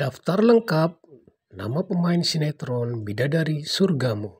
Daftar lengkap nama pemain sinetron Bidadari Surgamu